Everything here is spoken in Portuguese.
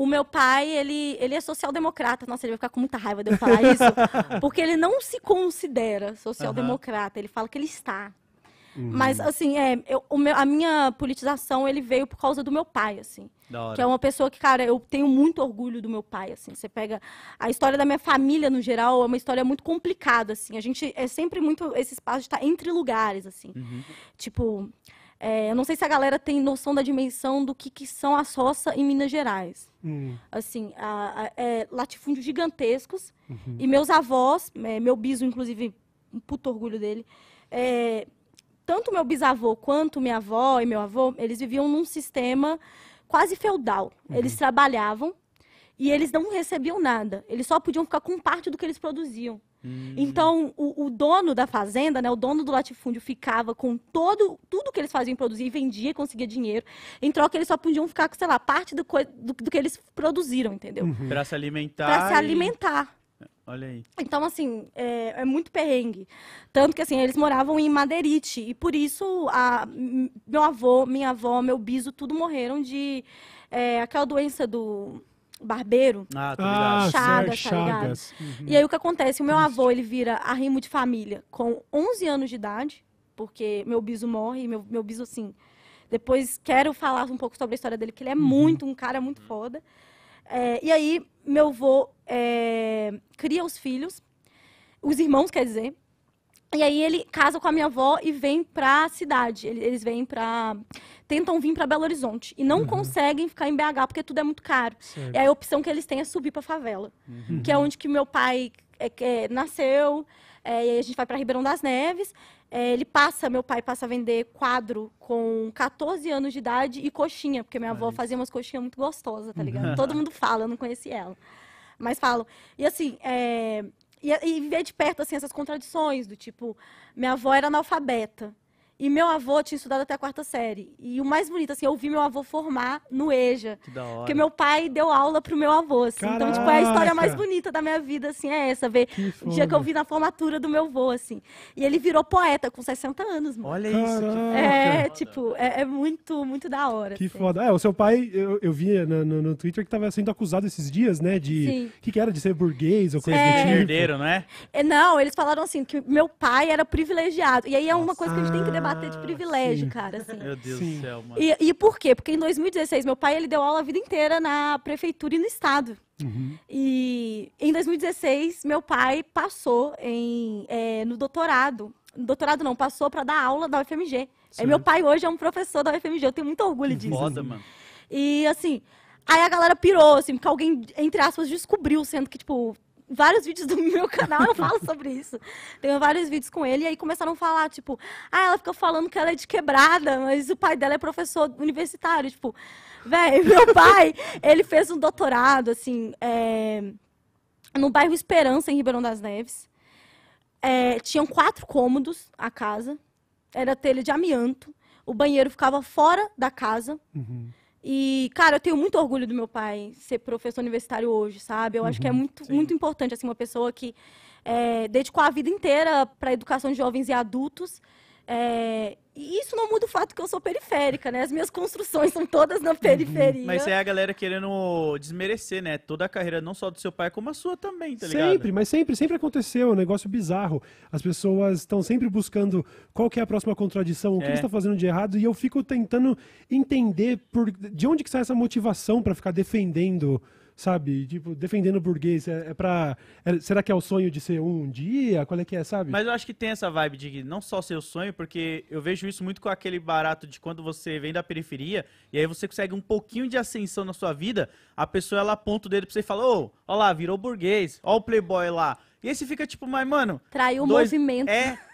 O meu pai, ele, ele é social-democrata. Nossa, ele vai ficar com muita raiva de eu falar isso. porque ele não se considera social-democrata. Ele fala que ele está. Uhum. Mas, assim, é, eu, meu, a minha politização, ele veio por causa do meu pai, assim. Que é uma pessoa que, cara, eu tenho muito orgulho do meu pai, assim. Você pega a história da minha família, no geral, é uma história muito complicada, assim. A gente é sempre muito esse espaço de estar tá entre lugares, assim. Uhum. Tipo, é, eu não sei se a galera tem noção da dimensão do que, que são as roças em Minas Gerais. Hum. Assim, a, a, é, latifúndios gigantescos. Uhum. E meus avós, é, meu biso, inclusive, um puto orgulho dele, é, tanto meu bisavô quanto minha avó e meu avô, eles viviam num sistema quase feudal. Uhum. Eles trabalhavam e eles não recebiam nada. Eles só podiam ficar com parte do que eles produziam. Hum. Então, o, o, dono da fazenda, né, o dono do latifúndio, ficava com todo tudo que eles faziam produzir e vendia, conseguia dinheiro. Em troca, eles só podiam ficar com, sei lá, parte do, do, do que eles produziram, entendeu? Uhum. Para se alimentar. Para se alimentar. E... Olha aí. Então, assim, é, é, muito perrengue. Tanto que, assim, eles moravam em Madeirite. E por isso, a, meu avô, minha avó, meu biso, tudo morreram de é, aquela doença do barbeiro. Ah, tá Ah, Chagas, tá Uhum. E aí o que acontece? O meu avô, ele vira arrimo de família com 11 anos de idade, porque meu biso morre, meu, meu biso, assim... Depois quero falar um pouco sobre a história dele, que ele é uhum. muito, um cara muito foda. É, e aí, meu avô é, cria os filhos, os irmãos, quer dizer, e aí ele casa com a minha avó e vem pra cidade. Eles vêm pra. Tentam vir para Belo Horizonte. E não uhum. conseguem ficar em BH, porque tudo é muito caro. Certo. E a opção que eles têm é subir pra favela. Uhum. Que é onde que meu pai é, é, nasceu. É, e aí a gente vai para Ribeirão das Neves. É, ele passa, meu pai passa a vender quadro com 14 anos de idade e coxinha, porque minha avó fazia umas coxinhas muito gostosas, tá ligado? Todo mundo fala, eu não conheci ela. Mas falam. E assim, é, e, e ver de perto assim essas contradições do tipo, minha avó era analfabeta. E meu avô tinha estudado até a quarta série. E o mais bonito, assim, eu é vi meu avô formar no EJA. Que da hora. Porque meu pai deu aula pro meu avô, assim. Caraca. Então, tipo, é a história mais bonita da minha vida, assim, é essa. Ver o dia que eu vi na formatura do meu avô, assim. E ele virou poeta com 60 anos, mano. Olha isso. É, tipo, é, é, muito, muito da hora. Que assim. foda. É, o seu pai, eu, eu via no, no, no, Twitter que tava sendo acusado esses dias, né? De. O que, que, era? De ser burguês ou coisa é... do tipo. Herdeiro, não né? é? Não, eles falaram assim, que meu pai era privilegiado. E aí é uma Nossa. coisa que a gente tem que debater bater de ah, privilégio, sim. cara. Assim. Meu Deus sim. do céu, mano. E, e, por quê? Porque em 2016, meu pai ele deu aula a vida inteira na prefeitura e no estado. Uhum. E em 2016, meu pai passou em, é, no doutorado. doutorado não, passou para dar aula da UFMG. É meu pai hoje é um professor da UFMG, eu tenho muito orgulho disso. Foda, assim. mano. E assim, aí a galera pirou, assim, porque alguém, entre aspas, descobriu, sendo que, tipo, vários vídeos do meu canal, eu falo sobre isso. Tenho vários vídeos com ele, e aí começaram a falar, tipo, ah, ela fica falando que ela é de quebrada, mas o pai dela é professor universitário. Tipo, velho, meu pai, ele fez um doutorado, assim, é, no bairro Esperança, em Ribeirão das Neves. É, tinham quatro cômodos a casa, era telha de amianto, o banheiro ficava fora da casa. Uhum. E, cara, eu tenho muito orgulho do meu pai ser professor universitário hoje, sabe? Eu uhum, acho que é uhum. muito, muito importante, assim, uma pessoa que é, dedicou a vida inteira para a educação de jovens e adultos é, e isso não muda o fato que eu sou periférica, né? As minhas construções são todas na uhum. periferia. Uhum. Mas é a galera querendo desmerecer, né? Toda a carreira, não só do seu pai, como a sua também, tá ligado? Sempre, mas sempre, sempre aconteceu. É um negócio bizarro. As pessoas estão sempre buscando qual que é a próxima contradição, o que é. eles estão tá fazendo de errado, e eu fico tentando entender por, de onde que sai essa motivação para ficar defendendo sabe? Tipo, defendendo o burguês. É, é pra. É, será que é o sonho de ser um dia? Qual é que é, sabe? Mas eu acho que tem essa vibe de não só ser o sonho, porque eu vejo isso muito com aquele barato de quando você vem da periferia e aí você consegue um pouquinho de ascensão na sua vida, a pessoa ela aponta o dedo pra você e fala: Ô, ó lá, virou burguês, ó o playboy lá. E aí você fica tipo, mas mano. Traiu dois... o movimento. É,